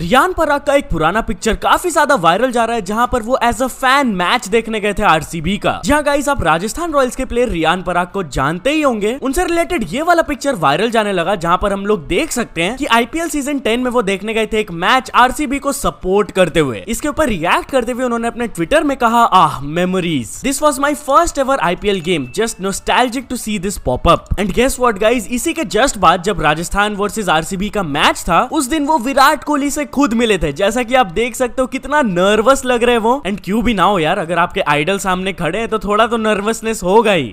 रियान पराग का एक पुराना पिक्चर काफी ज्यादा वायरल जा रहा है जहां पर वो एज अ फैन मैच देखने गए थे आरसीबी का जहां गाइस आप राजस्थान रॉयल्स के प्लेयर रियान पराग को जानते ही होंगे उनसे रिलेटेड ये वाला पिक्चर वायरल जाने लगा जहां पर हम लोग देख सकते हैं कि आईपीएल सीजन टेन में वो देखने गए थे एक मैच आरसीबी को सपोर्ट करते हुए इसके ऊपर रिएक्ट करते हुए उन्होंने अपने ट्विटर में कहा ah memories this was my first ever IPL game just nostalgic to see this popup and guess what guys इसी के जस्ट बाद जब राजस्थान वर्सेज आरसीबी का मैच था उस दिन वो विराट कोहली से खुद मिले थे जैसा कि आप देख सकते हो कितना नर्वस लग रहे हैं वो एंड क्यों भी ना हो यार अगर आपके आइडल सामने खड़े हैं तो थोड़ा तो नर्वसनेस होगा ही